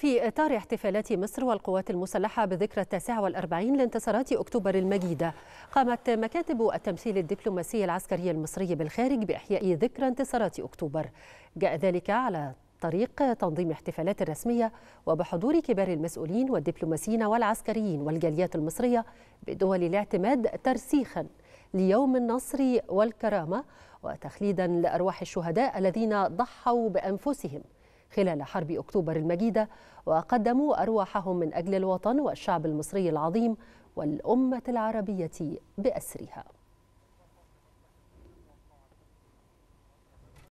في إطار احتفالات مصر والقوات المسلحة بذكرى التاسعة والأربعين لانتصارات أكتوبر المجيدة قامت مكاتب التمثيل الدبلوماسي العسكري المصري بالخارج بإحياء ذكرى انتصارات أكتوبر جاء ذلك على طريق تنظيم احتفالات رسمية وبحضور كبار المسؤولين والدبلوماسيين والعسكريين والجاليات المصرية بدول الاعتماد ترسيخا ليوم النصر والكرامة وتخليدا لأرواح الشهداء الذين ضحوا بأنفسهم خلال حرب أكتوبر المجيدة وقدموا أرواحهم من أجل الوطن والشعب المصري العظيم والأمة العربية بأسرها